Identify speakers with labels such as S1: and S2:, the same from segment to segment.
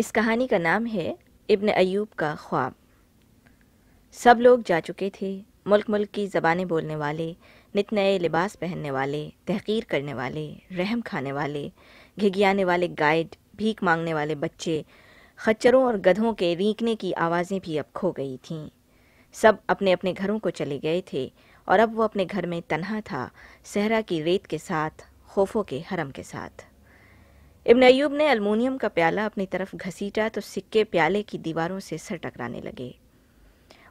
S1: اس کہانی کا نام ہے ابن ایوب کا خواب سب لوگ جا چکے تھے ملک ملک کی زبانیں بولنے والے نت نئے لباس پہننے والے تحقیر کرنے والے رحم کھانے والے گھگیانے والے گائیڈ بھیک مانگنے والے بچے خچروں اور گدھوں کے رینکنے کی آوازیں بھی اب کھو گئی تھیں سب اپنے اپنے گھروں کو چلے گئے تھے اور اب وہ اپنے گھر میں تنہا تھا صحرا کی ریت کے ساتھ خوفوں کے حرم کے ساتھ ابن ایوب نے المونیم کا پیالہ اپنی طرف گھسیٹا تو سکے پیالے کی دیواروں سے سر ٹکرانے لگے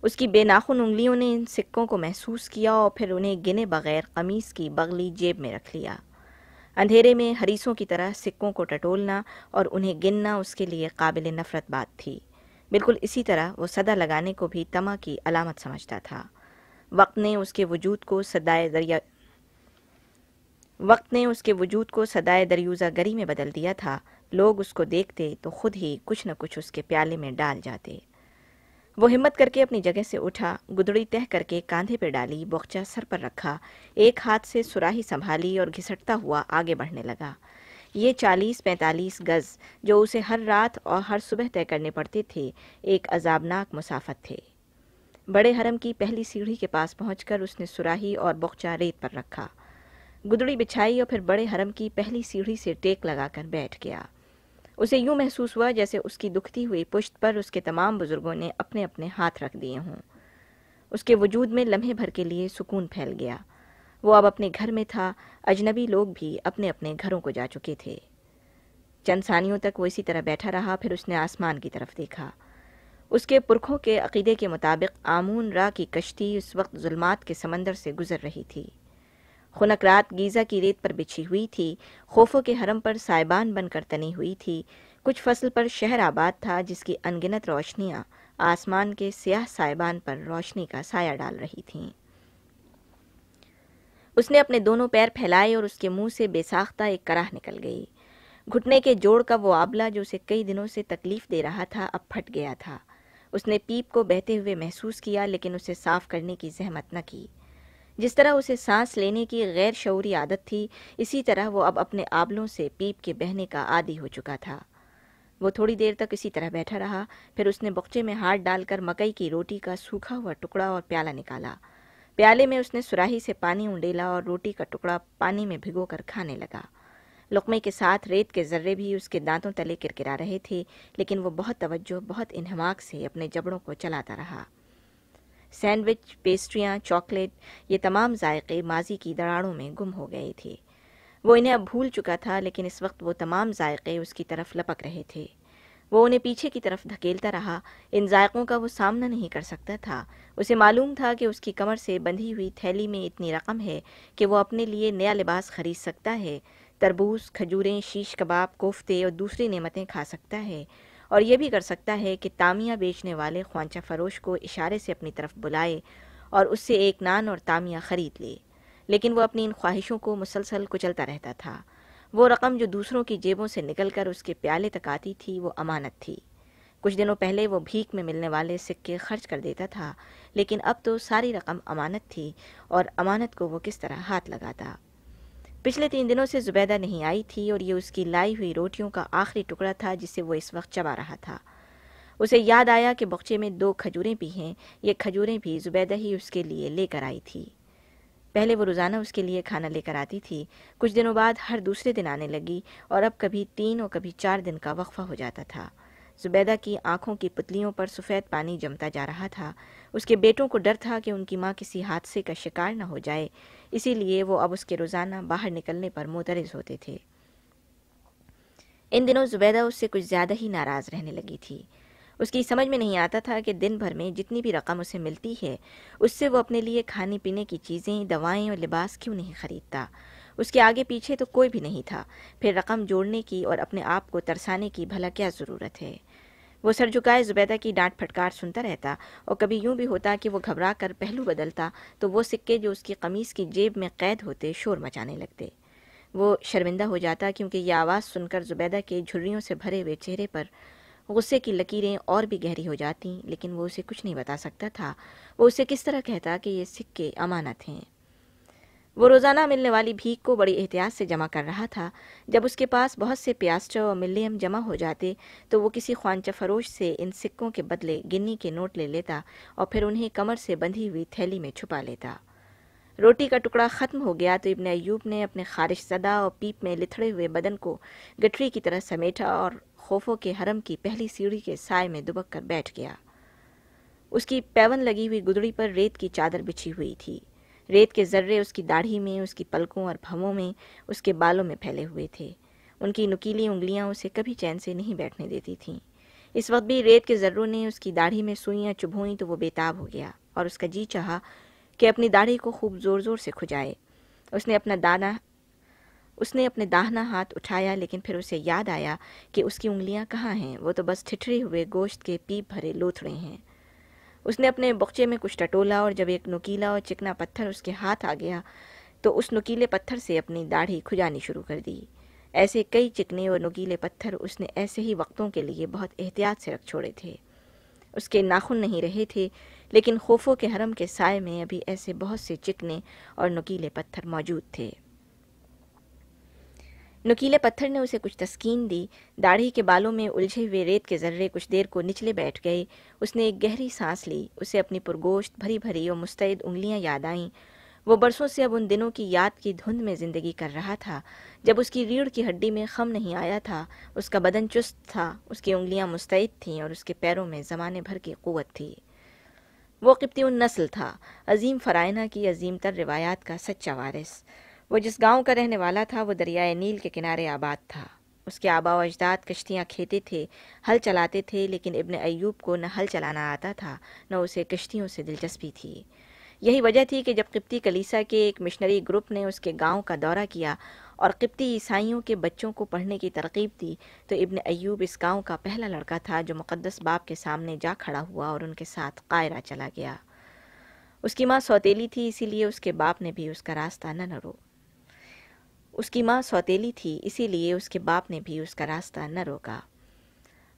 S1: اس کی بے ناخن انگلیوں نے ان سکوں کو محسوس کیا اور پھر انہیں گنے بغیر قمیص کی بغلی جیب میں رکھ لیا اندھیرے میں ہریسوں کی طرح سکوں کو ٹٹولنا اور انہیں گننا اس کے لیے قابل نفرت بات تھی بالکل اسی طرح وہ صدا لگانے کو بھی تما کی علامت سمجھتا تھا وقت نے اس کے وجود کو سدائے وقت نے اس کے وجود کو سدائے دریوزہ گری میں بدل دیا تھا لوگ اس کو دیکھتے تو خود ہی کچھ نہ کچھ اس کے پیالے میں ڈال جاتے وہ ہمت کر کے اپنی جگہ سے اٹھا گدڑی تہ کر کے کاندھے پہ ڈالی بخچہ سر پر رکھا ایک ہاتھ سے سراہی سنبھالی اور گھسٹتا ہوا آگے بڑھنے لگا یہ چالیس پینتالیس گز جو اسے ہر رات اور ہر صبح طے کرنے پڑتے تھے ایک عذابناک مسافت تھے بڑے حرم کی پہلی سیڑھی کے پاس پہنچ کر اس نے سراہی اور بخچہ ریت پر رکھا گدڑی بچھائی اور پھر بڑے حرم کی پہلی سیڑھی سے ٹیک لگا کر بیٹھ گیا اسے یوں محسوس ہوا جیسے اس کی دکھتی ہوئی پشت پر اس کے تمام بزرگوں نے اپنے اپنے ہاتھ رکھ دیے ہوں اس کے وجود میں لمحے بھر کے لیے سکون پھیل گیا وہ اب اپنے گھر میں تھا اجنبی لوگ بھی اپنے اپنے گھروں کو جا چکے تھے چند ثانیوں تک وہ اسی طرح بیٹھا رہا پھر اس نے آسمان کی طرف دیکھا اس کے پرکھوں کے عقیدے کے مطابق آمون را کی کشتی اس وقت ظلمات کے سمندر سے گزر رہی تھی خنک رات گیزا کی ریت پر بچھی ہوئی تھی خوفوں کے حرم پر سائبان بن کر تنی ہوئی تھی کچھ فصل پر شہر آباد تھا جس کی انگنت روشنیاں آسمان کے سیاہ سائبان پر روشنی کا سایہ ڈال رہی تھیں اس نے اپنے دونوں پیر پھیلائے اور اس کے منہ سے بے ساختہ ایک کراہ نکل گئی گھٹنے کے جوڑ کا وہ آبلا جو اسے کئی دنوں سے تکلیف دے رہا تھا اب پھٹ گیا تھا اس نے پیپ کو بہتے ہوئے محسوس کیا لیکن اسے صاف کرنے کی زحمت نہ کی جس طرح اسے سانس لینے کی غیر شعوری عادت تھی اسی طرح وہ اب اپنے آبلوں سے پیپ کے بہنے کا عادی ہو چکا تھا وہ تھوڑی دیر تک اسی طرح بیٹھا رہا پھر اس نے بخچے میں ہاتھ ڈال کر مکئی کی روٹی کا سوکھا ہوا ٹکڑا اور پیالہ نکالا پیالے میں اس نے سراہی سے پانی انڈیلا اور روٹی کا ٹکڑا پانی میں بھگو کر کھانے لگا لقمے کے ساتھ ریت کے ذرے بھی اس کے دانتوں تلے کرکرا رہے تھے لیکن وہ بہت توجہ بہت انہماک سے اپنے جبڑوں کو چلاتا رہا سینڈوچ پیسٹریاں چاکلیٹ یہ تمام ذائقے ماضی کی دراڑوں میں گم ہو گئے تھے وہ انہیں اب بھول چکا تھا لیکن اس وقت وہ تمام ذائقے اس کی طرف لپک رہے تھے وہ انہیں پیچھے کی طرف دھکیلتا رہا ان ذائقوں کا وہ سامنا نہیں کر سکتا تھا اسے معلوم تھا کہ اس کی کمر سے بندھی ہوئی تھیلی میں اتنی رقم ہے کہ وہ اپنے لیے نیا لباس خرید سکتا ہے تربوز کھجوریں شیش کباب کوفتے اور دوسری نعمتیں کھا سکتا ہے اور یہ بھی کر سکتا ہے کہ تامیہ بیچنے والے خوانچہ فروش کو اشارے سے اپنی طرف بلائے اور اس سے ایک نان اور تامیہ خرید لے لیکن وہ اپنی ان خواہشوں کو مسلسل کچلتا رہتا تھا وہ رقم جو دوسروں کی جیبوں سے نکل کر اس کے پیالے تک آتی تھی وہ امانت تھی کچھ دنوں پہلے وہ بھیک میں ملنے والے سکے خرچ کر دیتا تھا لیکن اب تو ساری رقم امانت تھی اور امانت کو وہ کس طرح ہاتھ لگاتا پچھلے تین دنوں سے زبیدہ نہیں آئی تھی اور یہ اس کی لائی ہوئی روٹیوں کا آخری ٹکڑا تھا جسے وہ اس وقت چبا رہا تھا اسے یاد آیا کہ بخچے میں دو کھجوریں بھی ہیں یہ کھجوریں بھی زبیدہ ہی اس کے لیے لے کر آئی تھی پہلے وہ روزانہ اس کے لیے کھانا لے کر آتی تھی کچھ دنوں بعد ہر دوسرے دن آنے لگی اور اب کبھی تین اور کبھی چار دن کا وقفہ ہو جاتا تھا زبیدہ کی آنکھوں کی پتلیوں پر سفید پانی جمتا جا رہا تھا اس کے بیٹوں کو ڈر تھا کہ ان کی ماں کسی حادثے کا شکار نہ ہو جائے اسی لیے وہ اب اس کے روزانہ باہر نکلنے پر مترز ہوتے تھے ان دنوں زبیدہ اس سے کچھ زیادہ ہی ناراض رہنے لگی تھی اس کی سمجھ میں نہیں آتا تھا کہ دن بھر میں جتنی بھی رقم اسے ملتی ہے اس سے وہ اپنے لیے کھانے پینے کی چیزیں دوائیں اور لباس کیوں نہیں خریدتا اس کے آگے پیچھے تو کوئی بھی نہیں تھا پھر رقم جوڑنے کی اور اپنے آپ کو ترسانے کی بھلا کیا ضرورت ہے وہ سر جھکائے زبیدہ کی ڈانٹ پھٹکار سنتا رہتا اور کبھی یوں بھی ہوتا کہ وہ گھبرا کر پہلو بدلتا تو وہ سکے جو اس کی قمیص کی جیب میں قید ہوتے شور مچانے لگتے وہ شرمندہ ہو جاتا کیونکہ یہ آواز سن کر زبیدہ کے جھریوں سے بھرے ہوئے چہرے پر غصے کی لکیریں اور بھی گہری ہو جاتی لیکن وہ اسے کچھ نہیں بتا سکتا تھا وہ اسے کس طرح کہتا کہ یہ سکے امانت ہیں وہ روزانہ ملنے والی بھیک کو بڑی احتیاط سے جمع کر رہا تھا جب اس کے پاس بہت سے پیاسٹر اور ملیم جمع ہو جاتے تو وہ کسی خوانچہ فروش سے ان سکوں کے بدلے گنی کے نوٹ لے لیتا اور پھر انہیں کمر سے بندھی ہوئی تھیلی میں چھپا لیتا روٹی کا ٹکڑا ختم ہو گیا تو ابن ایوب نے اپنے خارش زدہ اور پیپ میں لتھڑے ہوئے بدن کو گٹری کی طرح سمیٹا اور خوفوں کے حرم کی پہلی سیڑھی کے سائے میں دبک کر بیٹھ گیا اس کی پیون لگی ہوئی گدڑی پر ریت کی چادر بچھی ہوئی تھی ریت کے ذرے اس کی داڑھی میں اس کی پلکوں اور بھووں میں اس کے بالوں میں پھیلے ہوئے تھے ان کی نکیلی انگلیاں اسے کبھی چین سے نہیں بیٹھنے دیتی تھیں اس وقت بھی ریت کے ذروں نے اس کی داڑھی میں سوئیاں چبھوئیں تو وہ بیتاب ہو گیا اور اس کا جی چاہا کہ اپنی داڑھی کو خوب زور زور سے کھجائے اس نے اپنا دانا اس نے اپنے داہنا ہاتھ اٹھایا لیکن پھر اسے یاد آیا کہ اس کی انگلیاں کہاں ہیں وہ تو بس ٹھٹھری ہوئے گوشت کے پیپ بھرے لوتھڑے ہیں اس نے اپنے بخچے میں کچھ ٹٹولا اور جب ایک نکیلا اور چکنا پتھر اس کے ہاتھ آ گیا تو اس نکیلے پتھر سے اپنی داڑھی کھجانی شروع کر دی ایسے کئی چکنے اور نکیلے پتھر اس نے ایسے ہی وقتوں کے لیے بہت احتیاط سے رکھ چھوڑے تھے اس کے ناخن نہیں رہے تھے لیکن خوفوں کے حرم کے سائے میں ابھی ایسے بہت سے چکنے اور نکیلے پتھر موجود تھے نکیلے پتھر نے اسے کچھ تسکین دی داڑھی کے بالوں میں الجھے ہوئے ریت کے ذرے کچھ دیر کو نچلے بیٹھ گئے اس نے ایک گہری سانس لی اسے اپنی پرگوشت بھری بھری اور مستعد انگلیاں یاد آئیں وہ برسوں سے اب ان دنوں کی یاد کی دھند میں زندگی کر رہا تھا جب اس کی ریڑھ کی ہڈی میں خم نہیں آیا تھا اس کا بدن چست تھا اس کی انگلیاں مستعد تھیں اور اس کے پیروں میں زمانے بھر کی قوت تھی وہ قبطی نسل تھا عظیم فرائنہ کی عظیم تر روایات کا سچا وارث وہ جس گاؤں کا رہنے والا تھا وہ دریائے نیل کے کنارے آباد تھا اس کے آبا و اجداد کشتیاں کھیتے تھے ہل چلاتے تھے لیکن ابن ایوب کو نہ ہل چلانا آتا تھا نہ اسے کشتیوں سے دلچسپی تھی یہی وجہ تھی کہ جب قبطی کلیسا کے ایک مشنری گروپ نے اس کے گاؤں کا دورہ کیا اور قبطی عیسائیوں کے بچوں کو پڑھنے کی ترغیب دی تو ابن ایوب اس گاؤں کا پہلا لڑکا تھا جو مقدس باپ کے سامنے جا کھڑا ہوا اور ان کے ساتھ قائرہ چلا گیا اس کی ماں سوتیلی تھی اسی لیے اس کے باپ نے بھی اس کا راستہ نہ نہ روک اس کی ماں سوتیلی تھی اسی لیے اس کے باپ نے بھی اس کا راستہ نہ روکا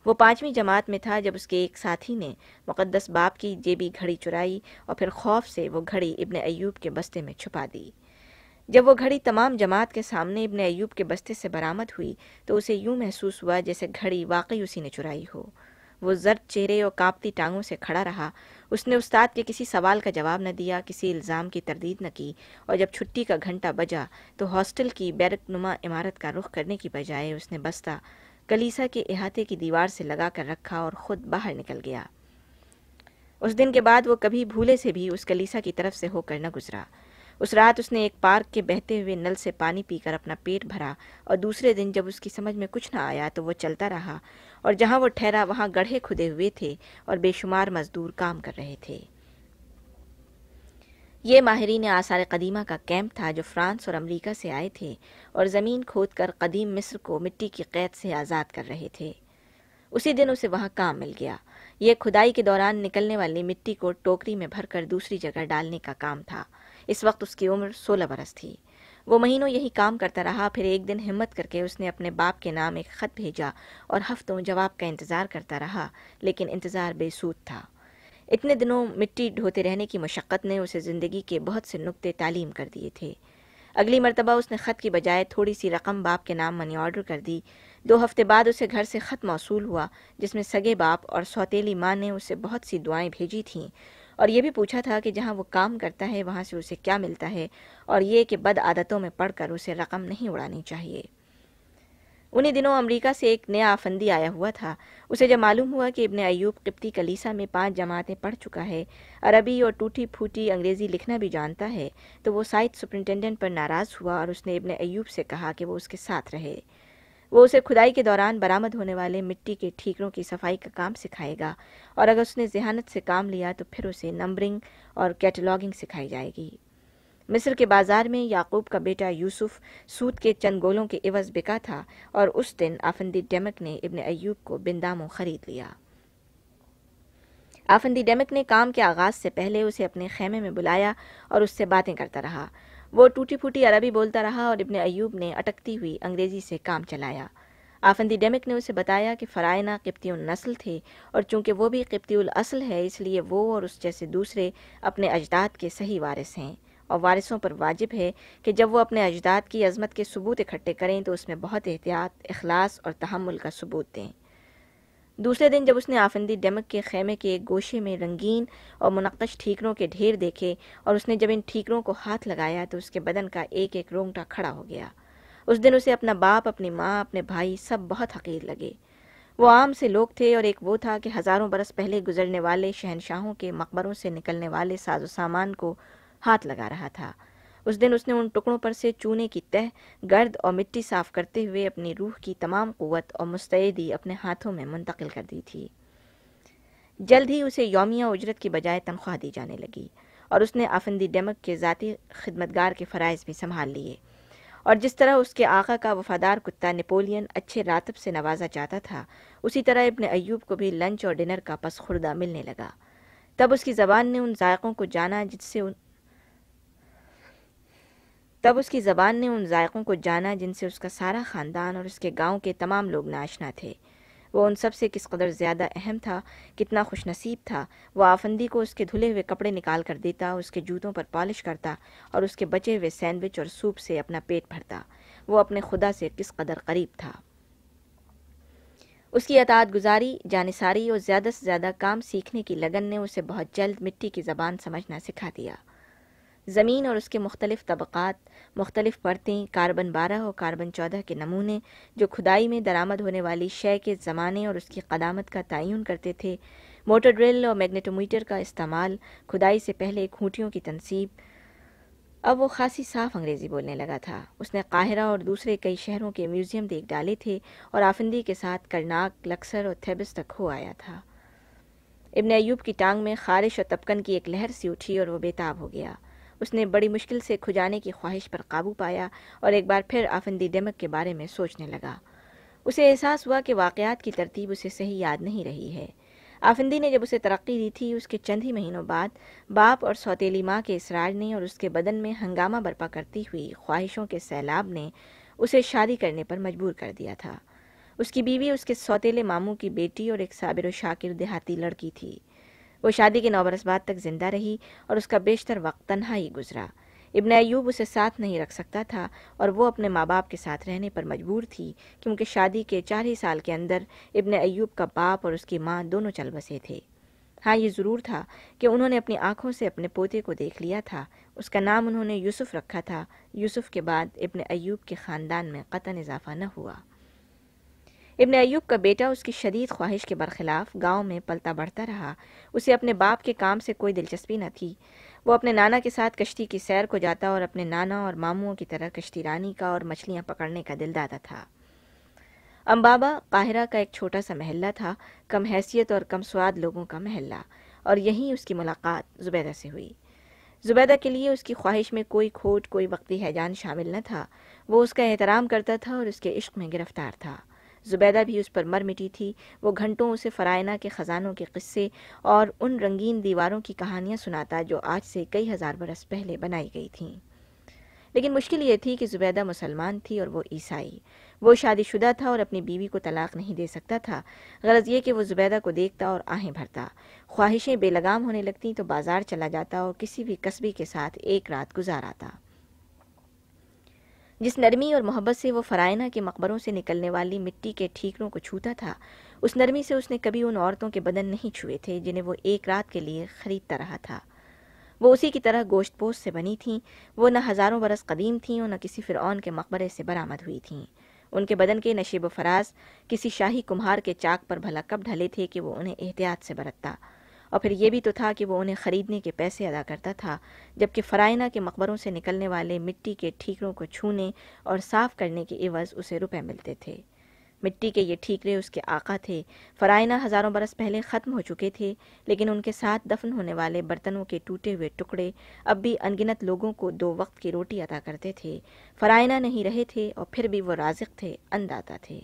S1: وہ پانچویں جماعت میں تھا جب اس کے ایک ساتھی نے مقدس باپ کی جیبی گھڑی چرائی اور پھر خوف سے وہ گھڑی ابن ایوب کے بستے میں چھپا دی جب وہ گھڑی تمام جماعت کے سامنے ابن ایوب کے بستے سے برآمد ہوئی تو اسے یوں محسوس ہوا جیسے گھڑی واقعی اسی نے چرائی ہو وہ زرد چہرے اور کانپتی ٹانگوں سے کھڑا رہا اس نے استاد کے کسی سوال کا جواب نہ دیا کسی الزام کی تردید نہ کی اور جب چھٹی کا گھنٹہ بجا تو ہاسٹل کی بیرک نما عمارت کا رخ کرنے کی بجائے اس نے بستہ کلیسا کے احاطے کی دیوار سے لگا کر رکھا اور خود باہر نکل گیا اس دن کے بعد وہ کبھی بھولے سے بھی اس کلیسا کی طرف سے ہو کر نہ گزرا اس رات اس نے ایک پارک کے بہتے ہوئے نل سے پانی پی کر اپنا پیٹ بھرا اور دوسرے دن جب اس کی سمجھ میں کچھ نہ آیا تو وہ چلتا رہا اور جہاں وہ ٹھہرا وہاں گڑھے کھدے ہوئے تھے اور بے شمار مزدور کام کر رہے تھے یہ ماہرین آثار قدیمہ کا کیمپ تھا جو فرانس اور امریکہ سے آئے تھے اور زمین کھود کر قدیم مصر کو مٹی کی قید سے آزاد کر رہے تھے اسی دن اسے وہاں کام مل گیا یہ کھدائی کے دوران نکلنے والی مٹی کو ٹوکری میں بھر کر دوسری جگہ ڈالنے کا کام تھا اس وقت اس کی عمر سولہ برس تھی وہ مہینوں یہی کام کرتا رہا پھر ایک دن ہمت کر کے اس نے اپنے باپ کے نام ایک خط بھیجا اور ہفتوں جواب کا انتظار کرتا رہا لیکن انتظار بے سود تھا اتنے دنوں مٹی ڈھوتے رہنے کی مشقت نے اسے زندگی کے بہت سے نقطے تعلیم کر دیے تھے اگلی مرتبہ اس نے خط کی بجائے تھوڑی سی رقم باپ کے نام منی آرڈر کر دی دو ہفتے بعد اسے گھر سے خط موصول ہوا جس میں سگے باپ اور سوتیلی ماں نے اسے بہت سی دعائیں بھیجی تھیں اور یہ بھی پوچھا تھا کہ جہاں وہ کام کرتا ہے وہاں سے اسے کیا ملتا ہے اور یہ کہ بد عادتوں میں پڑھ کر اسے رقم نہیں اڑانی چاہیے انہیں دنوں امریکہ سے ایک نیا آفندی آیا ہوا تھا اسے جب معلوم ہوا کہ ابن ایوب قبطی کلیسا میں پانچ جماعتیں پڑھ چکا ہے عربی اور ٹوٹی پھوٹی انگریزی لکھنا بھی جانتا ہے تو وہ سائٹ سپرنٹینڈنٹ پر ناراض ہوا اور اس نے ابن ایوب سے کہا کہ وہ اس کے ساتھ رہے وہ اسے کھدائی کے دوران برامد ہونے والے مٹی کے ٹھیکروں کی صفائی کا کام سکھائے گا اور اگر اس نے ذہانت سے کام لیا تو پھر اسے نمبرنگ اور کیٹلاگنگ سکھائی جائے گی مصر کے بازار میں یعقوب کا بیٹا یوسف سود کے چند گولوں کے عوض بکا تھا اور اس دن آفندی ڈیمک نے ابن ایوب کو بنداموں خرید لیا آفندی ڈیمک نے کام کے آغاز سے پہلے اسے اپنے خیمے میں بلایا اور اس سے باتیں کرتا رہا وہ ٹوٹی پھوٹی عربی بولتا رہا اور ابن ایوب نے اٹکتی ہوئی انگریزی سے کام چلایا آفندی ڈیمک نے اسے بتایا کہ فرائنہ قبطی النسل تھے اور چونکہ وہ بھی قبطی الاصل ہے اس لیے وہ اور اس جیسے دوسرے اپنے اجداد کے صحیح وارث ہیں اور وارثوں پر واجب ہے کہ جب وہ اپنے اجداد کی عظمت کے ثبوت اکٹھے کریں تو اس میں بہت احتیاط اخلاص اور تحمل کا ثبوت دیں دوسرے دن جب اس نے آفندی ڈیمک کے خیمے کے ایک گوشے میں رنگین اور منقش ٹھیکروں کے ڈھیر دیکھے اور اس نے جب ان ٹھیکروں کو ہاتھ لگایا تو اس کے بدن کا ایک ایک رونگٹا کھڑا ہو گیا اس دن اسے اپنا باپ اپنی ماں اپنے بھائی سب بہت حقیر لگے وہ عام سے لوگ تھے اور ایک وہ تھا کہ ہزاروں برس پہلے گزرنے والے شہنشاہوں کے مقبروں سے نکلنے والے ساز و سامان کو ہاتھ لگا رہا تھا اس دن اس نے ان ٹکڑوں پر سے چونے کی تہ گرد اور مٹی صاف کرتے ہوئے اپنی روح کی تمام قوت اور مستعیدی اپنے ہاتھوں میں منتقل کر دی تھی جلد ہی اسے یومیہ اجرت کی بجائے تنخواہ دی جانے لگی اور اس نے آفندی ڈیمک کے ذاتی خدمتگار کے فرائض بھی سنبھال لیے اور جس طرح اس کے آقا کا وفادار کتا نپولین اچھے راتب سے نوازا جاتا تھا اسی طرح ابن ایوب کو بھی لنچ اور ڈنر کا پس خوردہ ملنے لگا تب اس کی زبان نے ان ذائقوں کو جانا جس سے تب اس کی زبان نے ان ذائقوں کو جانا جن سے اس کا سارا خاندان اور اس کے گاؤں کے تمام لوگ ناشنا تھے وہ ان سب سے کس قدر زیادہ اہم تھا کتنا خوش نصیب تھا وہ آفندی کو اس کے دھلے ہوئے کپڑے نکال کر دیتا اس کے جوتوں پر پالش کرتا اور اس کے بچے ہوئے سینڈوچ اور سوپ سے اپنا پیٹ بھرتا وہ اپنے خدا سے کس قدر قریب تھا اس کی اطاعت گزاری جانصاری اور زیادہ سے زیادہ کام سیکھنے کی لگن نے اسے بہت جلد مٹی کی زبان سمجھنا سکھا دیا زمین اور اس کے مختلف طبقات مختلف پرتیں کاربن بارہ اور کاربن چودہ کے نمونے جو کھدائی میں درآمد ہونے والی شے کے زمانے اور اس کی قدامت کا تعین کرتے تھے موٹر ڈرل اور میگنیٹومیٹر کا استعمال کھدائی سے پہلے کھوٹیوں کی تنصیب اب وہ خاصی صاف انگریزی بولنے لگا تھا اس نے قاہرہ اور دوسرے کئی شہروں کے میوزیم دیکھ ڈالے تھے اور آفندی کے ساتھ کرناک لکسر اور تھیبس تک ہو آیا تھا ابن ایوب کی ٹانگ میں خارش اور تپکن کی ایک لہر سی اٹھی اور وہ بیتاب ہو گیا اس نے بڑی مشکل سے کھجانے کی خواہش پر قابو پایا اور ایک بار پھر آفندی دمک کے بارے میں سوچنے لگا اسے احساس ہوا کہ واقعات کی ترتیب اسے صحیح یاد نہیں رہی ہے آفندی نے جب اسے ترقی دی تھی اس کے چند ہی مہینوں بعد باپ اور سوتیلی ماں کے اسرار نے اور اس کے بدن میں ہنگامہ برپا کرتی ہوئی خواہشوں کے سیلاب نے اسے شادی کرنے پر مجبور کر دیا تھا اس کی بیوی اس کے سوتیلے ماموں کی بیٹی اور ایک صابر و شاکر دیہاتی لڑکی تھی وہ شادی نو نوبرس بعد تک زندہ رہی اور اس کا بیشتر وقت تنہا ہی گزرا ابن ایوب اسے ساتھ نہیں رکھ سکتا تھا اور وہ اپنے ماں باپ کے ساتھ رہنے پر مجبور تھی کیونکہ شادی کے چار ہی سال کے اندر ابن ایوب کا باپ اور اس کی ماں دونوں چل بسے تھے ہاں یہ ضرور تھا کہ انہوں نے اپنی آنکھوں سے اپنے پوتے کو دیکھ لیا تھا اس کا نام انہوں نے یوسف رکھا تھا یوسف کے بعد ابن ایوب کے خاندان میں قطن اضافہ نہ ہوا ابن ایوب کا بیٹا اس کی شدید خواہش کے برخلاف گاؤں میں پلتا بڑھتا رہا اسے اپنے باپ کے کام سے کوئی دلچسپی نہ تھی وہ اپنے نانا کے ساتھ کشتی کی سیر کو جاتا اور اپنے نانا اور ماموں کی طرح کشتی رانی کا اور مچھلیاں پکڑنے کا دل داتا تھا امبابا قاہرہ کا ایک چھوٹا سا محلہ تھا کم حیثیت اور کم سواد لوگوں کا محلہ اور یہیں اس کی ملاقات زبیدہ سے ہوئی زبیدہ کے لیے اس کی خواہش میں کوئی کھوٹ کوئی وقتی حیجان شامل نہ تھا وہ اس کا احترام کرتا تھا اور اس کے عشق میں گرفتار تھا زبیدہ بھی اس پر مر مٹی تھی وہ گھنٹوں اسے فرائنہ کے خزانوں کے قصے اور ان رنگین دیواروں کی کہانیاں سناتا جو آج سے کئی ہزار برس پہلے بنائی گئی تھیں لیکن مشکل یہ تھی کہ زبیدہ مسلمان تھی اور وہ عیسائی وہ شادی شدہ تھا اور اپنی بیوی کو طلاق نہیں دے سکتا تھا غرض یہ کہ وہ زبیدہ کو دیکھتا اور آہیں بھرتا خواہشیں بے لگام ہونے لگتیں تو بازار چلا جاتا اور کسی بھی قصبے کے ساتھ ایک رات گزار آتا جس نرمی اور محبت سے وہ فرائنہ کے مقبروں سے نکلنے والی مٹی کے ٹھیکروں کو چھوتا تھا اس نرمی سے اس نے کبھی ان عورتوں کے بدن نہیں چھوئے تھے جنہیں وہ ایک رات کے لیے خریدتا رہا تھا وہ اسی کی طرح گوشت پوش سے بنی تھیں وہ نہ ہزاروں برس قدیم تھیں اور نہ کسی فرعون کے مقبرے سے برآمد ہوئی تھیں ان کے بدن کے نشیب و فراز کسی شاہی کمہار کے چاک پر بھلا کب ڈھلے تھے کہ وہ انہیں احتیاط سے برتتا اور پھر یہ بھی تو تھا کہ وہ انہیں خریدنے کے پیسے ادا کرتا تھا جبکہ فرائنہ کے مقبروں سے نکلنے والے مٹی کے ٹھیکروں کو چھونے اور صاف کرنے کے عوض اسے روپے ملتے تھے مٹی کے یہ ٹھیکرے اس کے آقا تھے فرائنہ ہزاروں برس پہلے ختم ہو چکے تھے لیکن ان کے ساتھ دفن ہونے والے برتنوں کے ٹوٹے ہوئے ٹکڑے اب بھی انگنت لوگوں کو دو وقت کی روٹی عطا کرتے تھے فرائنہ نہیں رہے تھے اور پھر بھی وہ رازق تھے انداتا تھے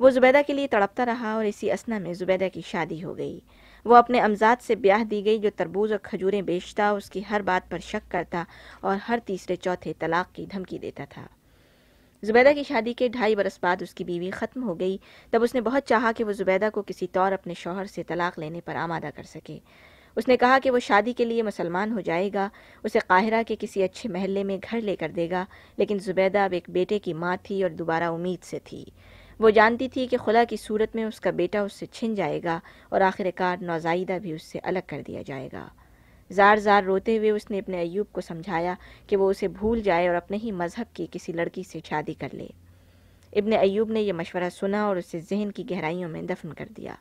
S1: وہ زبیدہ کے لیے تڑپتا رہا اور اسی اسنا میں زبیدہ کی شادی ہو گئی وہ اپنے امزاد سے بیاہ دی گئی جو تربوز اور کھجوریں بیچتا اس کی ہر بات پر شک کرتا اور ہر تیسرے چوتھے طلاق کی دھمکی دیتا تھا زبیدہ کی شادی کے ڈھائی برس بعد اس کی بیوی ختم ہو گئی تب اس نے بہت چاہا کہ وہ زبیدہ کو کسی طور اپنے شوہر سے طلاق لینے پر آمادہ کر سکے اس نے کہا کہ وہ شادی کے لیے مسلمان ہو جائے گا اسے قاہرہ کے کسی اچھے محلے میں گھر لے کر دے گا لیکن زبیدہ اب ایک بیٹے کی ماں تھی اور دوبارہ امید سے تھی وہ جانتی تھی کہ خلا کی صورت میں اس کا بیٹا اس سے چھن جائے گا اور آخر کار نوزائیدہ بھی اس سے الگ کر دیا جائے گا زار زار روتے ہوئے اس نے اپنے ایوب کو سمجھایا کہ وہ اسے بھول جائے اور اپنے ہی مذہب کی کسی لڑکی سے شادی کر لے ابن ایوب نے یہ مشورہ سنا اور اسے ذہن کی گہرائیوں میں دفن کر دیا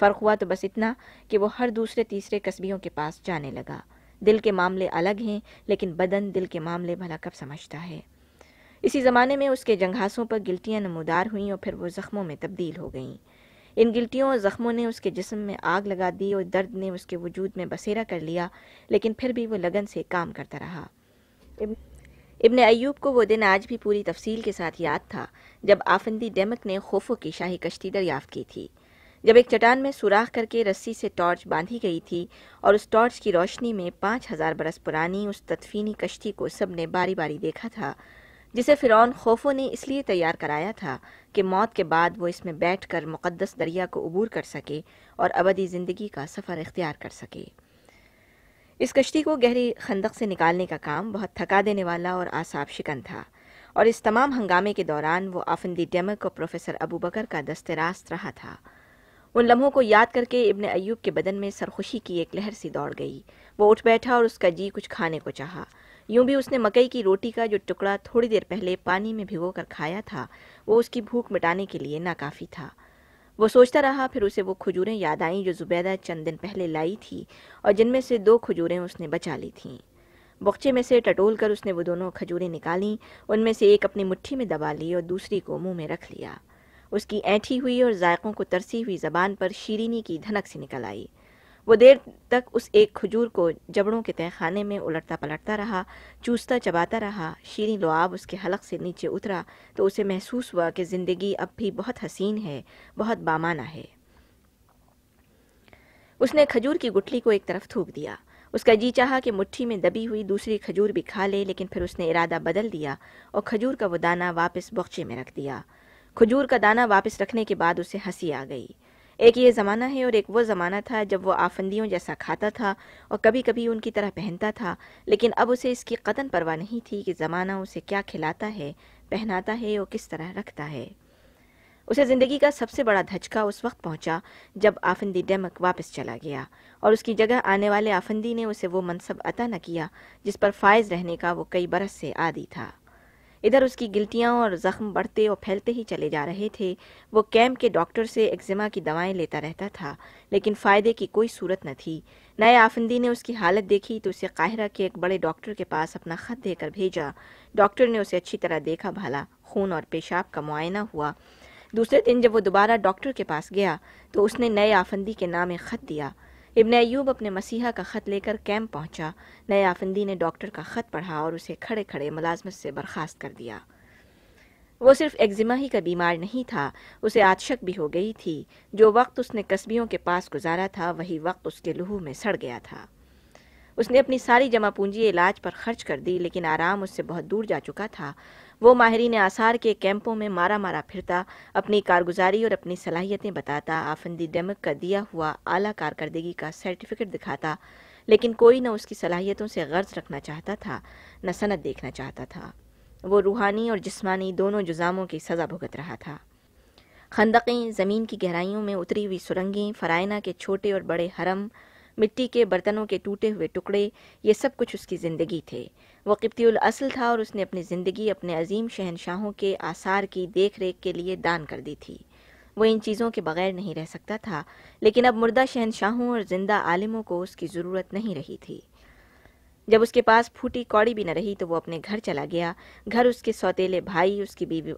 S1: فرق ہوا تو بس اتنا کہ وہ ہر دوسرے تیسرے قصبیوں کے پاس جانے لگا دل کے معاملے الگ ہیں لیکن بدن دل کے معاملے بھلا کب سمجھتا ہے اسی زمانے میں اس کے جنگھاسوں پر گلٹیاں نمودار ہوئیں اور پھر وہ زخموں میں تبدیل ہو گئیں ان گلٹیوں اور زخموں نے اس کے جسم میں آگ لگا دی اور درد نے اس کے وجود میں بسیرا کر لیا لیکن پھر بھی وہ لگن سے کام کرتا رہا ابن ایوب کو وہ دن آج بھی پوری تفصیل کے ساتھ یاد تھا جب آفندی ڈیمک نے خوفوں کی شاہی کشتی دریافت کی تھی جب ایک چٹان میں سوراخ کر کے رسی سے ٹارچ باندھی گئی تھی اور اس ٹارچ کی روشنی میں پانچ ہزار برس پرانی اس تدفینی کشتی کو سب نے باری باری دیکھا تھا جسے فرعون خوفو نے اس لیے تیار کرایا تھا کہ موت کے بعد وہ اس میں بیٹھ کر مقدس دریا کو عبور کر سکے اور ابدی زندگی کا سفر اختیار کر سکے اس کشتی کو گہری خندق سے نکالنے کا کام بہت تھکا دینے والا اور آصاب شکن تھا اور اس تمام ہنگامے کے دوران وہ آفندی ڈیمک اور پروفیسر ابو بکر کا دست راست رہا تھا ان لمحوں کو یاد کر کے ابن ایوب کے بدن میں سرخوشی کی ایک لہر سی دوڑ گئی وہ اٹھ بیٹھا اور اس کا جی کچھ کھانے کو چاہا یوں بھی اس نے مکئی کی روٹی کا جو ٹکڑا تھوڑی دیر پہلے پانی میں بھگو کر کھایا تھا وہ اس کی بھوک مٹانے کے لیے ناکافی تھا وہ سوچتا رہا پھر اسے وہ کھجوریں یاد آئیں جو زبیدہ چند دن پہلے لائی تھی اور جن میں سے دو کھجوریں اس نے بچا لی تھیں بخچے میں سے ٹٹول کر اس نے وہ دونوں کھجوریں نکالیں ان میں سے ایک اپنی مٹھی میں دبا لی اور دوسری کو منہ میں رکھ لیا اس کی اینٹھی ہوئی اور ذائقوں کو ترسی ہوئی زبان پر شیرینی کی دھنک سے نکل آئی وہ دیر تک اس ایک کھجور کو جبڑوں کے تہ خانے میں الٹتا پلٹتا رہا چوستا چباتا رہا شیریں لعاب اس کے حلق سے نیچے اترا تو اسے محسوس ہوا کہ زندگی اب بھی بہت حسین ہے بہت بامانہ ہے اس نے کھجور کی گٹلی کو ایک طرف تھوک دیا اس کا جی چاہا کہ مٹھی میں دبی ہوئی دوسری کھجور بھی کھا لے لیکن پھر اس نے ارادہ بدل دیا اور کھجور کا وہ دانہ واپس بخچے میں رکھ دیا کھجور کا دانہ واپس رکھنے کے بعد اسے ہنسی آ گئی ایک یہ زمانہ ہے اور ایک وہ زمانہ تھا جب وہ آفندیوں جیسا کھاتا تھا اور کبھی کبھی ان کی طرح پہنتا تھا لیکن اب اسے اس کی قطن پرواہ نہیں تھی کہ زمانہ اسے کیا کھلاتا ہے پہناتا ہے اور کس طرح رکھتا ہے اسے زندگی کا سب سے بڑا دھچکا اس وقت پہنچا جب آفندی ڈیمک واپس چلا گیا اور اس کی جگہ آنے والے آفندی نے اسے وہ منصب عطا نہ کیا جس پر فائز رہنے کا وہ کئی برس سے عادی تھا ادھر اس کی گلتیاں اور زخم بڑھتے اور پھیلتے ہی چلے جا رہے تھے وہ کیمپ کے ڈاکٹر سے ایگزما کی دوائیں لیتا رہتا تھا لیکن فائدے کی کوئی صورت نہ تھی نئے آفندی نے اس کی حالت دیکھی تو اسے قاہرہ کے ایک بڑے ڈاکٹر کے پاس اپنا خط دے کر بھیجا ڈاکٹر نے اسے اچھی طرح دیکھا بھالا خون اور پیشاب کا معائنہ ہوا دوسرے دن جب وہ دوبارہ ڈاکٹر کے پاس گیا تو اس نے نئے آفندی کے نام ایک خط دیا ابن ایوب اپنے مسیحا کا خط لے کر کیمپ پہنچا نئے آفندی نے ڈاکٹر کا خط پڑھا اور اسے کھڑے کھڑے ملازمت سے برخاست کر دیا وہ صرف ایک ہی کا بیمار نہیں تھا اسے آتشک بھی ہو گئی تھی جو وقت اس نے قصبیوں کے پاس گزارا تھا وہی وقت اس کے لہو میں سڑ گیا تھا اس نے اپنی ساری جمع پونجی علاج پر خرچ کر دی لیکن آرام اس سے بہت دور جا چکا تھا وہ ماہرین آثار کے کیمپوں میں مارا مارا پھرتا اپنی کارگزاری اور اپنی صلاحیتیں بتاتا آفندی ڈیمک کا دیا ہوا اعلیٰ کارکردگی کا سرٹیفکیٹ دکھاتا لیکن کوئی نہ اس کی صلاحیتوں سے غرض رکھنا چاہتا تھا نہ صنعت دیکھنا چاہتا تھا وہ روحانی اور جسمانی دونوں جزاموں کی سزا بھگت رہا تھا خندقیں زمین کی گہرائیوں میں اتری ہوئی سرنگیں فرائنہ کے چھوٹے اور بڑے حرم مٹی کے برتنوں کے ٹوٹے ہوئے ٹکڑے یہ سب کچھ اس کی زندگی تھے وہ قبطی الاصل تھا اور اس نے اپنی زندگی اپنے عظیم شہنشاہوں کے آثار کی دیکھ ریکھ کے لیے دان کر دی تھی وہ ان چیزوں کے بغیر نہیں رہ سکتا تھا لیکن اب مردہ شہنشاہوں اور زندہ عالموں کو اس کی ضرورت نہیں رہی تھی جب اس کے پاس پھوٹی کوڑی بھی نہ رہی تو وہ اپنے گھر چلا گیا گھر اس کے سوتیلے بھائی اس کی بیوی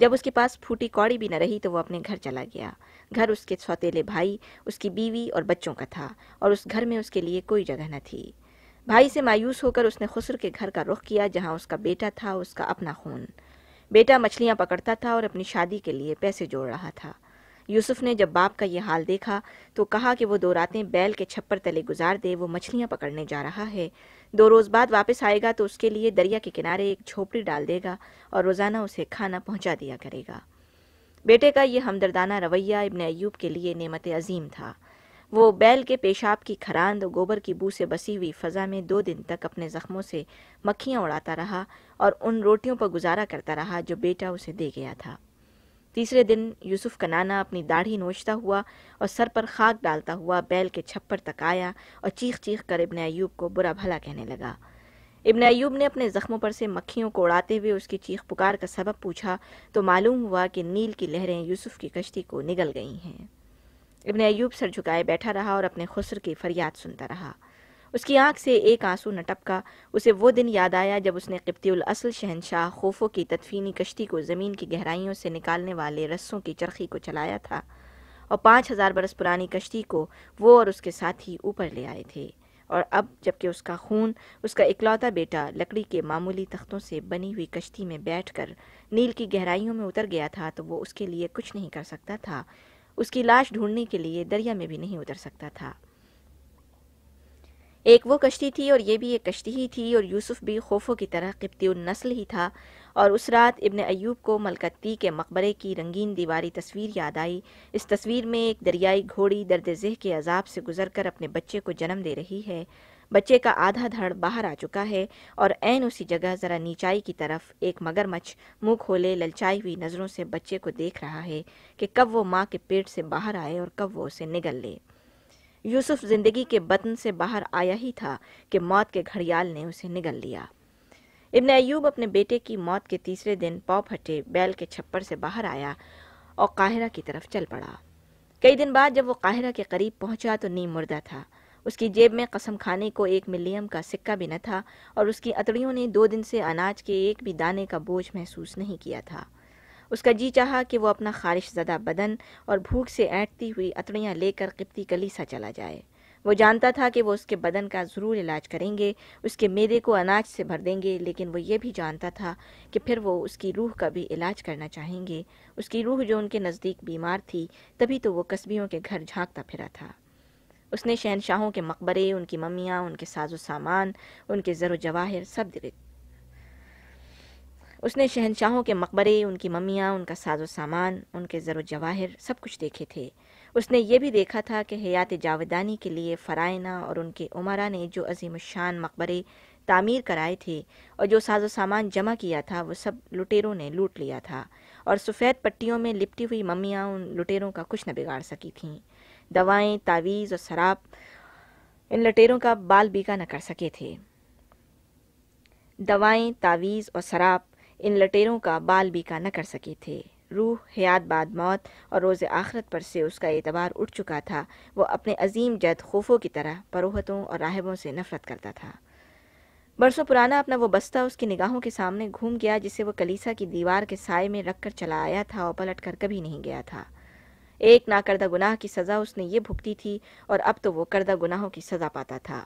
S1: جب اس کے پاس پھوٹی کوڑی بھی نہ رہی تو وہ اپنے گھر چلا گیا گھر اس کے سوتیلے بھائی اس کی بیوی اور بچوں کا تھا اور اس گھر میں اس کے لیے کوئی جگہ نہ تھی بھائی سے مایوس ہو کر اس نے خسر کے گھر کا رخ کیا جہاں اس کا بیٹا تھا اس کا اپنا خون بیٹا مچھلیاں پکڑتا تھا اور اپنی شادی کے لیے پیسے جوڑ رہا تھا یوسف نے جب باپ کا یہ حال دیکھا تو کہا کہ وہ دو راتیں بیل کے چھپر تلے گزار دے وہ مچھلیاں پکڑنے جا رہا ہے دو روز بعد واپس آئے گا تو اس کے لیے دریا کے کنارے ایک جھوپڑی ڈال دے گا اور روزانہ اسے کھانا پہنچا دیا کرے گا بیٹے کا یہ ہمدردانہ رویہ ابن ایوب کے لیے نعمت عظیم تھا وہ بیل کے پیشاب کی کھراند اور گوبر کی بو سے بسی ہوئی فضا میں دو دن تک اپنے زخموں سے مکھیاں اڑاتا رہا اور ان روٹیوں پر گزارا کرتا رہا جو بیٹا اسے دے گیا تھا تیسرے دن یوسف کا نانا اپنی داڑھی نوچتا ہوا اور سر پر خاک ڈالتا ہوا بیل کے چھپر تک آیا اور چیخ چیخ کر ابن ایوب کو برا بھلا کہنے لگا ابن ایوب نے اپنے زخموں پر سے مکھیوں کو اڑاتے ہوئے اس کی چیخ پکار کا سبب پوچھا تو معلوم ہوا کہ نیل کی لہریں یوسف کی کشتی کو نگل گئی ہیں ابن ایوب سر جھکائے بیٹھا رہا اور اپنے خسر کی فریاد سنتا رہا اس کی آنکھ سے ایک آنسو نہ ٹپکا اسے وہ دن یاد آیا جب اس نے قبطی الاصل شہنشاہ خوفوں کی تدفینی کشتی کو زمین کی گہرائیوں سے نکالنے والے رسوں کی چرخی کو چلایا تھا اور پانچ ہزار برس پرانی کشتی کو وہ اور اس کے ساتھی اوپر لے آئے تھے اور اب جبکہ اس کا خون اس کا اکلوتا بیٹا لکڑی کے معمولی تختوں سے بنی ہوئی کشتی میں بیٹھ کر نیل کی گہرائیوں میں اتر گیا تھا تو وہ اس کے لیے کچھ نہیں کر سکتا تھا اس کی لاش ڈھونڈنے کے لیے دریا میں بھی نہیں اتر سکتا تھا ایک وہ کشتی تھی اور یہ بھی ایک کشتی ہی تھی اور یوسف بھی خوفوں کی طرح قبطی النسل ہی تھا اور اس رات ابن ایوب کو ملکتی کے مقبرے کی رنگین دیواری تصویر یاد آئی اس تصویر میں ایک دریائی گھوڑی درد ذہ کے عذاب سے گزر کر اپنے بچے کو جنم دے رہی ہے بچے کا آدھا دھڑ باہر آ چکا ہے اور عین اسی جگہ ذرا نیچائی کی طرف ایک مگر مچھ منہ کھولے للچائی ہوئی نظروں سے بچے کو دیکھ رہا ہے کہ کب وہ ماں کے پیٹ سے باہر آئے اور کب وہ اسے نگل لے یوسف زندگی کے بطن سے باہر آیا ہی تھا کہ موت کے گھڑیال نے اسے نگل لیا ابن ایوب اپنے بیٹے کی موت کے تیسرے دن پاؤ پھٹے بیل کے چھپر سے باہر آیا اور قاہرہ کی طرف چل پڑا کئی دن بعد جب وہ قاہرہ کے قریب پہنچا تو نیم مردہ تھا اس کی جیب میں قسم کھانے کو ایک ملیم کا سکہ بھی نہ تھا اور اس کی اتڑیوں نے دو دن سے اناج کے ایک بھی دانے کا بوجھ محسوس نہیں کیا تھا اس کا جی چاہا کہ وہ اپنا خارش زدہ بدن اور بھوک سے اینٹتی ہوئی اتڑیاں لے کر قبطی کلیسا چلا جائے وہ جانتا تھا کہ وہ اس کے بدن کا ضرور علاج کریں گے اس کے میدے کو اناج سے بھر دیں گے لیکن وہ یہ بھی جانتا تھا کہ پھر وہ اس کی روح کا بھی علاج کرنا چاہیں گے اس کی روح جو ان کے نزدیک بیمار تھی تبھی تو وہ قصبیوں کے گھر جھانکتا پھرا تھا اس نے شہنشاہوں کے مقبرے ان کی ممیاں ان کے ساز و سامان ان کے ذر و جواہر سب اس نے شہنشاہوں کے مقبرے ان کی ممیاں ان کا ساز و سامان ان کے زر و جواہر سب کچھ دیکھے تھے اس نے یہ بھی دیکھا تھا کہ حیات جاویدانی کے لیے فرائنہ اور ان کے عمرہ نے جو عظیم الشان مقبرے تعمیر کرائے تھے اور جو ساز و سامان جمع کیا تھا وہ سب لٹیروں نے لوٹ لیا تھا اور سفید پٹیوں میں لپٹی ہوئی ممیاں ان لٹیروں کا کچھ نہ بگاڑ سکی تھیں دوائیں تعویز اور سراب ان لٹیروں کا بال بیکا نہ کر سکے تھے دوائیں تعویذ اور سراب ان لٹیروں کا بال بیکا نہ کر سکے تھے روح حیات بعد موت اور روز آخرت پر سے اس کا اعتبار اٹھ چکا تھا وہ اپنے عظیم جد خوفوں کی طرح پروہتوں اور راہبوں سے نفرت کرتا تھا برسوں پرانا اپنا وہ بستہ اس کی نگاہوں کے سامنے گھوم گیا جسے وہ کلیسا کی دیوار کے سائے میں رکھ کر چلا آیا تھا اور پلٹ کر کبھی نہیں گیا تھا ایک نا کردہ گناہ کی سزا اس نے یہ بھگتی تھی اور اب تو وہ کردہ گناہوں کی سزا پاتا تھا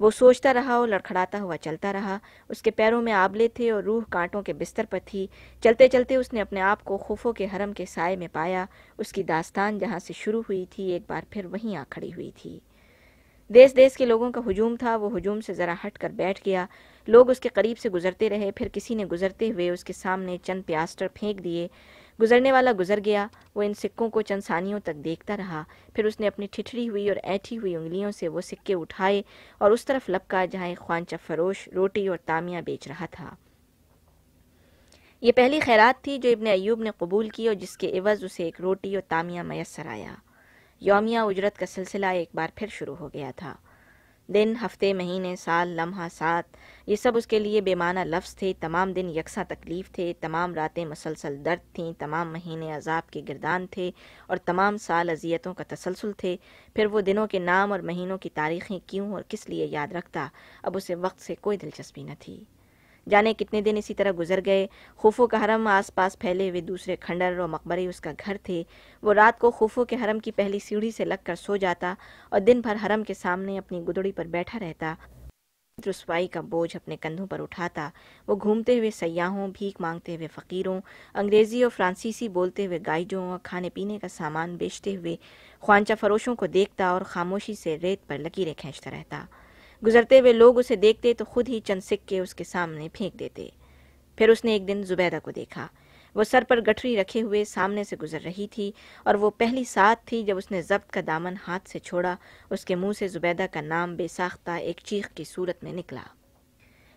S1: وہ سوچتا رہا اور لڑکھڑاتا ہوا چلتا رہا اس کے پیروں میں آبلے تھے اور روح کانٹوں کے بستر پر تھی چلتے چلتے اس نے اپنے آپ کو خوفوں کے حرم کے سائے میں پایا اس کی داستان جہاں سے شروع ہوئی تھی ایک بار پھر وہیں آ کھڑی ہوئی تھی دیس دیس کے لوگوں کا ہجوم تھا وہ ہجوم سے ذرا ہٹ کر بیٹھ گیا لوگ اس کے قریب سے گزرتے رہے پھر کسی نے گزرتے ہوئے اس کے سامنے چند پیاسٹر پھینک دیے گزرنے والا گزر گیا وہ ان سکوں کو چند ثانیوں تک دیکھتا رہا پھر اس نے اپنی ٹھٹھی ہوئی اور ایٹھی ہوئی انگلیوں سے وہ سکے اٹھائے اور اس طرف لپکا جہاں ایک خوانچہ فروش روٹی اور تامیہ بیچ رہا تھا یہ پہلی خیرات تھی جو ابن ایوب نے قبول کی اور جس کے عوض اسے ایک روٹی اور تامیہ میسر آیا یومیہ اجرت کا سلسلہ ایک بار پھر شروع ہو گیا تھا دن ہفتے مہینے سال لمحہ سات یہ سب اس کے لیے بے معنی لفظ تھے تمام دن یکساں تکلیف تھے تمام راتیں مسلسل درد تھیں تمام مہینے عذاب کے گردان تھے اور تمام سال اذیتوں کا تسلسل تھے پھر وہ دنوں کے نام اور مہینوں کی تاریخیں کیوں اور کس لیے یاد رکھتا اب اسے وقت سے کوئی دلچسپی نہ تھی جانے کتنے دن اسی طرح گزر گئے خوفو کا حرم آس پاس پھیلے ہوئے دوسرے کھنڈر اور مقبرے اس کا گھر تھے وہ رات کو خوفو کے حرم کی پہلی سیڑھی سے لگ کر سو جاتا اور دن بھر حرم کے سامنے اپنی گدڑی پر بیٹھا رہتا رسوائی کا بوجھ اپنے کندھوں پر اٹھاتا وہ گھومتے ہوئے سیاحوں بھیک مانگتے ہوئے فقیروں انگریزی اور فرانسیسی بولتے ہوئے گائجوں اور کھانے پینے کا سامان بیچتے ہوئے خوانچہ فروشوں کو دیکھتا اور خاموشی سے ریت پر لکیریں کھینچتا رہتا گزرتے ہوئے لوگ اسے دیکھتے تو خود ہی چند سکے اس کے سامنے پھینک دیتے پھر اس نے ایک دن زبیدہ کو دیکھا وہ سر پر گٹھری رکھے ہوئے سامنے سے گزر رہی تھی اور وہ پہلی ساتھ تھی جب اس نے ضبط کا دامن ہاتھ سے چھوڑا اس کے منہ سے زبیدہ کا نام بے ساختہ ایک چیخ کی صورت میں نکلا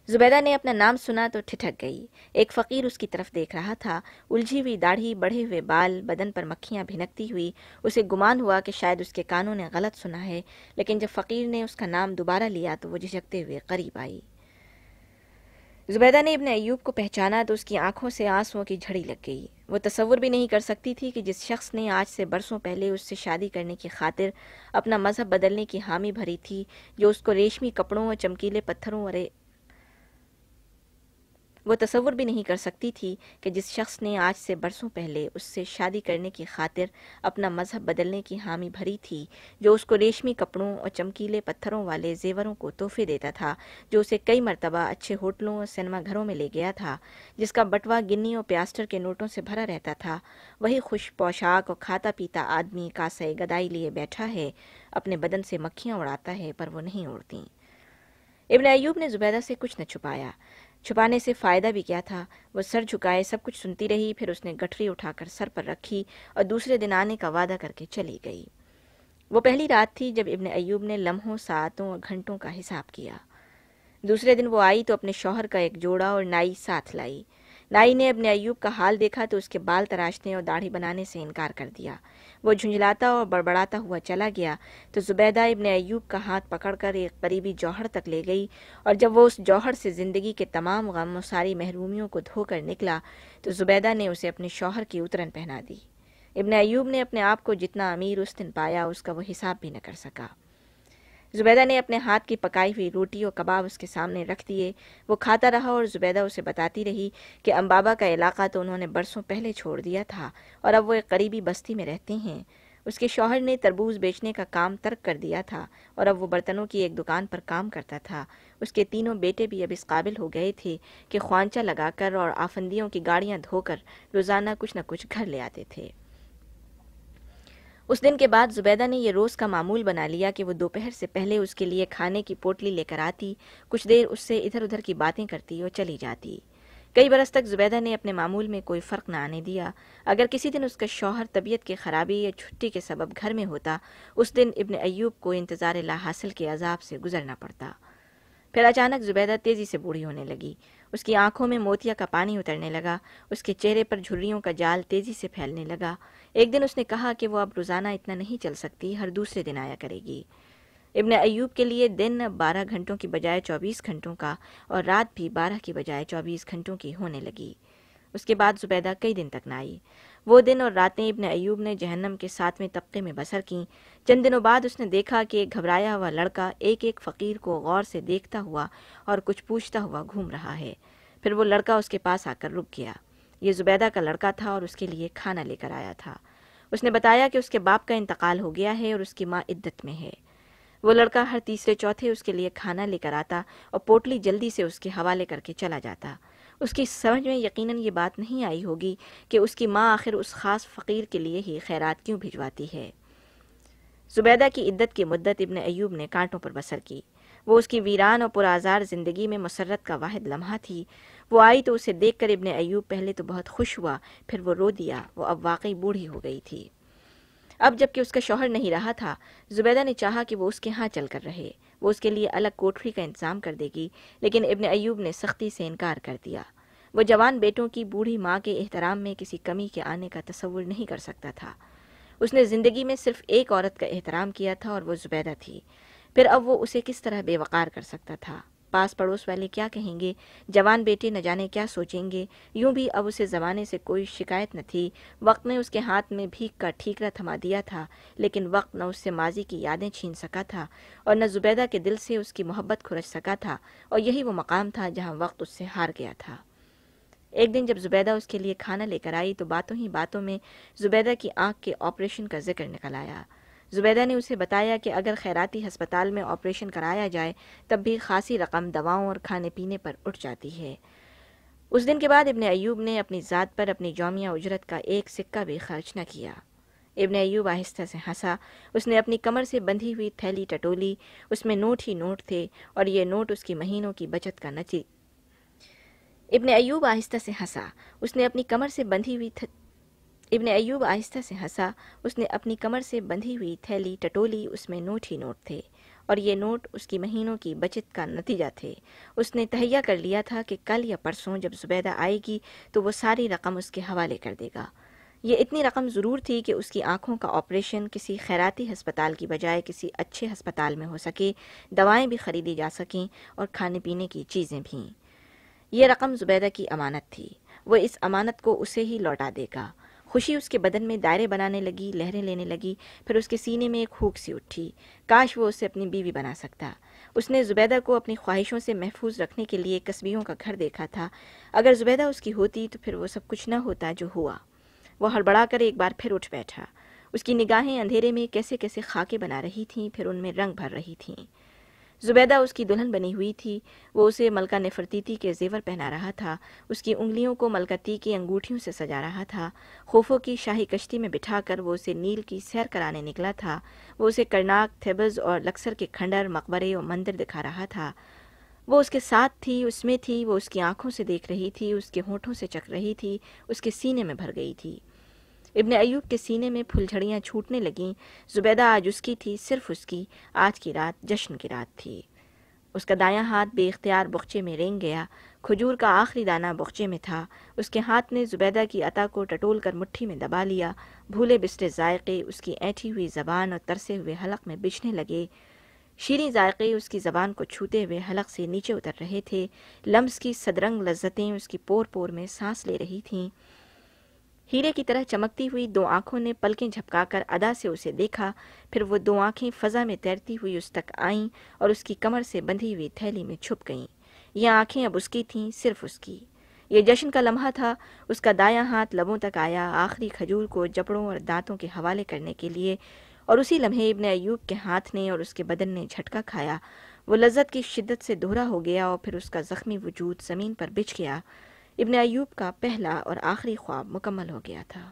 S1: زبیدہ نے اپنا نام سنا تو ٹھٹک گئی ایک فقیر اس کی طرف دیکھ رہا تھا الجھی ہوئی داڑھی بڑھے ہوئے بال بدن پر مکھیاں بھنکتی ہوئی اسے گمان ہوا کہ شاید اس کے کانوں نے غلط سنا ہے لیکن جب فقیر نے اس کا نام دوبارہ لیا تو وہ جھجکتے ہوئے قریب آئی زبیدہ نے ابن ایوب کو پہچانا تو اس کی آنکھوں سے آنسوؤں کی جھڑی لگ گئی وہ تصور بھی نہیں کر سکتی تھی کہ جس شخص نے آج سے برسوں پہلے اس سے شادی کرنے کی خاطر اپنا مذہب بدلنے کی حامی بھری تھی جو اس کو ریشمی کپڑوں اور چمکیلے پتھروں اور وہ تصور بھی نہیں کر سکتی تھی کہ جس شخص نے آج سے برسوں پہلے اس سے شادی کرنے کی خاطر اپنا مذہب بدلنے کی حامی بھری تھی جو اس کو ریشمی کپڑوں اور چمکیلے پتھروں والے زیوروں کو تحفے دیتا تھا جو اسے کئی مرتبہ اچھے ہوٹلوں اور سینما گھروں میں لے گیا تھا جس کا بٹوا گنی اور پیاسٹر کے نوٹوں سے بھرا رہتا تھا وہی خوش پوشاک اور کھاتا پیتا آدمی کاسے گدائی لیے بیٹھا ہے اپنے بدن سے مکھیاں اڑاتا ہے پر وہ نہیں اڑتیں ابن ایوب نے زبیدہ سے کچھ نہ چھپایا چھپانے سے فائدہ بھی کیا تھا وہ سر جھکائے سب کچھ سنتی رہی پھر اس نے گٹھری اٹھا کر سر پر رکھی اور دوسرے دن آنے کا وعدہ کر کے چلی گئی وہ پہلی رات تھی جب ابن ایوب نے لمحوں ساتوں اور گھنٹوں کا حساب کیا دوسرے دن وہ آئی تو اپنے شوہر کا ایک جوڑا اور نائی ساتھ لائی نائی نے اپنے ایوب کا حال دیکھا تو اس کے بال تراشنے اور داڑھی بنانے سے انکار کر دیا وہ جھنجلاتا اور بڑبڑاتا ہوا چلا گیا تو زبیدہ ابن ایوب کا ہاتھ پکڑ کر ایک قریبی جوہر تک لے گئی اور جب وہ اس جوہر سے زندگی کے تمام غم و ساری محرومیوں کو دھو کر نکلا تو زبیدہ نے اسے اپنے شوہر کی اترن پہنا دی ابن ایوب نے اپنے آپ کو جتنا امیر اس دن پایا اس کا وہ حساب بھی نہ کر سکا زبیدہ نے اپنے ہاتھ کی پکائی ہوئی روٹی اور کباب اس کے سامنے رکھ دیے وہ کھاتا رہا اور زبیدہ اسے بتاتی رہی کہ امبابا کا علاقہ تو انہوں نے برسوں پہلے چھوڑ دیا تھا اور اب وہ ایک قریبی بستی میں رہتے ہیں اس کے شوہر نے تربوز بیچنے کا کام ترک کر دیا تھا اور اب وہ برتنوں کی ایک دکان پر کام کرتا تھا اس کے تینوں بیٹے بھی اب اس قابل ہو گئے تھے کہ خوانچہ لگا کر اور آفندیوں کی گاڑیاں دھو کر روزانہ کچھ نہ کچھ گھر لے آتے تھے اس دن کے بعد زبیدہ نے یہ روز کا معمول بنا لیا کہ وہ دوپہر سے پہلے اس کے لیے کھانے کی پوٹلی لے کر آتی کچھ دیر اس سے ادھر ادھر کی باتیں کرتی اور چلی جاتی کئی برس تک زبیدہ نے اپنے معمول میں کوئی فرق نہ آنے دیا اگر کسی دن اس کا شوہر طبیعت کی خرابی یا چھٹی کے سبب گھر میں ہوتا اس دن ابن ایوب کو انتظار لا حاصل کے عذاب سے گزرنا پڑتا پھر اچانک زبیدہ تیزی سے بوڑھی ہونے لگی اس کی آنکھوں میں موتیا کا پانی اترنے لگا اس کے چہرے پر جھریوں کا جال تیزی سے پھیلنے لگا ایک دن اس نے کہا کہ وہ اب روزانہ اتنا نہیں چل سکتی ہر دوسرے دن آیا کرے گی ابن ایوب کے لیے دن بارہ گھنٹوں کی بجائے چوبیس گھنٹوں کا اور رات بھی بارہ کی بجائے چوبیس گھنٹوں کی ہونے لگی اس کے بعد زبیدہ کئی دن تک نہ آئی وہ دن اور راتیں ابن ایوب نے جہنم کے ساتویں طبقے میں بسر کیں چند دنوں بعد اس نے دیکھا کہ ایک گھبرایا ہوا لڑکا ایک ایک فقیر کو غور سے دیکھتا ہوا اور کچھ پوچھتا ہوا گھوم رہا ہے پھر وہ لڑکا اس کے پاس آ کر رک گیا یہ زبیدہ کا لڑکا تھا اور اس کے لیے کھانا لے کر آیا تھا اس اس نے بتایا کہ کے باپ کا انتقال ہو گیا ہے اور اس کی ماں عدت میں ہے وہ لڑکا ہر تیسرے چوتھے اس کے لیے کھانا لے کر آتا اور پوٹلی جلدی سے اس کے حوالے کر کے چلا جاتا اس کی سمجھ میں یقیناً یہ بات نہیں آئی ہوگی کہ اس کی ماں آخر اس خاص فقیر کے لیے ہی خیرات کیوں بھجواتی ہے زبیدہ کی عدت کی مدت ابن ایوب نے کانٹوں پر بسر کی وہ اس کی ویران اور پرآزار زندگی میں مسرت کا واحد لمحہ تھی وہ آئی تو اسے دیکھ کر ابن ایوب پہلے تو بہت خوش ہوا پھر وہ رو دیا وہ اب واقعی بوڑھی ہو گئی تھی اب جب کہ اس کا شوہر نہیں رہا تھا زبیدہ نے چاہا کہ وہ اس کے ہاں چل کر رہے وہ اس کے لیے الگ کوٹری کا انتظام کر دے گی لیکن ابن ایوب نے سختی سے انکار کر دیا وہ جوان بیٹوں کی بوڑھی ماں کے احترام میں کسی کمی کے آنے کا تصور نہیں کر سکتا تھا اس نے زندگی میں صرف ایک عورت کا احترام کیا تھا اور وہ زبیدہ تھی پھر اب وہ اسے کس طرح بے وقار کر سکتا تھا پاس پڑوس والے کیا کہیں گے جوان بیٹے نہ جانے کیا سوچیں گے یوں بھی اب اسے زمانے سے کوئی شکایت نہ تھی وقت نے اس کے ہاتھ میں بھیگ کا ٹھیکرا تھما دیا تھا لیکن وقت نہ اس سے ماضی کی یادیں چھین سکا تھا اور نہ زبیدہ کے دل سے اس کی محبت کھرچ سکا تھا اور یہی وہ مقام تھا جہاں وقت اس سے ہار گیا تھا ایک دن جب زبیدہ اس کے لیے کھانا لے کر آئی تو باتوں ہی باتوں میں زبیدہ کی آنکھ کے آپریشن کا ذکر نکل آیا زبیدہ نے اسے بتایا کہ اگر خیراتی ہسپتال میں آپریشن کرایا جائے تب بھی خاصی رقم دواؤں اور کھانے پینے پر اٹھ جاتی ہے اس دن کے بعد ابن ایوب نے اپنی ذات پر اپنی جامعہ اجرت کا ایک سکہ بھی خرچ نہ کیا ابن ایوب آہستہ سے ہنسا اس نے اپنی کمر سے بندھی ہوئی تھیلی ٹٹولی اس میں نوٹ ہی نوٹ تھے اور یہ نوٹ اس کی مہینوں کی بچت کا نتی ابن ایوب آہستہ سے ہنسا اپنی کمر سے بندھی ہوئی ابن ایوب آہستہ سے ہنسا اس نے اپنی کمر سے بندھی ہوئی تھیلی ٹٹولی اس میں نوٹ ہی نوٹ تھے اور یہ نوٹ اس کی مہینوں کی بچت کا نتیجہ تھے اس نے تہیا کر لیا تھا کہ کل یا پرسوں جب زبیدہ آئے گی تو وہ ساری رقم اس کے حوالے کر دے گا یہ اتنی رقم ضرور تھی کہ اس کی آنکھوں کا آپریشن کسی خیراتی ہسپتال کی بجائے کسی اچھے ہسپتال میں ہو سکے دوائیں بھی خریدی جا سکیں اور کھانے پینے کی چیزیں بھی یہ رقم زبیدہ کی امانت تھی وہ اس امانت کو اسے ہی لوٹا دے گا خوشی اس کے بدن میں دائرے بنانے لگی لہریں لینے لگی پھر اس کے سینے میں ایک ہوک سی اٹھی کاش وہ اسے اپنی بیوی بنا سکتا اس نے زبیدہ کو اپنی خواہشوں سے محفوظ رکھنے کے لیے قصبیوں کا گھر دیکھا تھا اگر زبیدہ اس کی ہوتی تو پھر وہ سب کچھ نہ ہوتا جو ہوا وہ ہڑبڑا کر ایک بار پھر اٹھ بیٹھا اس کی نگاہیں اندھیرے میں کیسے کیسے خاکے بنا رہی تھیں پھر ان میں رنگ بھر رہی تھیں زبیدہ اس کی دلہن بنی ہوئی تھی وہ اسے ملکہ نفرتیتی کے زیور پہنا رہا تھا اس کی انگلیوں کو ملکہ تی کی انگوٹھیوں سے سجا رہا تھا خوفوں کی شاہی کشتی میں بٹھا کر وہ اسے نیل کی سیر کرانے نکلا تھا وہ اسے کرناک تھیبز اور لکسر کے کھنڈر مقبرے اور مندر دکھا رہا تھا وہ اس کے ساتھ تھی اس میں تھی وہ اس کی آنکھوں سے دیکھ رہی تھی اس کے ہونٹوں سے چکھ رہی تھی اس کے سینے میں بھر گئی تھی ابن ایوب کے سینے میں پھل جھڑیاں چھوٹنے لگیں زبیدہ آج اس کی تھی صرف اس کی آج کی رات جشن کی رات تھی اس کا دایاں ہاتھ بے اختیار بخچے میں رینگ گیا کھجور کا آخری دانہ بخچے میں تھا اس کے ہاتھ نے زبیدہ کی عطا کو ٹٹول کر مٹھی میں دبا لیا بھولے بسرے ذائقے اس کی اینٹھی ہوئی زبان اور ترسے ہوئے حلق میں بچھنے لگے شیریں ذائقے اس کی زبان کو چھوتے ہوئے حلق سے نیچے اتر رہے تھے لمز کی صدرنگ لذتیں اس کی پور پور میں سانس لے رہی تھیں ہیرے کی طرح چمکتی ہوئی دو آنکھوں نے پلکیں جھپکا کر ادا سے اسے دیکھا پھر وہ دو آنکھیں فضا میں تیرتی ہوئی اس تک آئیں اور اس کی کمر سے بندھی ہوئی تھیلی میں چھپ گئیں یہ آنکھیں اب اس کی تھیں صرف اس کی یہ جشن کا لمحہ تھا اس کا دایاں ہاتھ لبوں تک آیا آخری کھجور کو جپڑوں اور دانتوں کے حوالے کرنے کے لیے اور اسی لمحے ابن ایوب کے ہاتھ نے اور اس کے بدن نے جھٹکا کھایا وہ لذت کی شدت سے دوہرا ہو گیا اور پھر اس کا زخمی وجود زمین پر بچھ گیا ابن ایوب کا پہلا اور آخری خواب مکمل ہو گیا تھا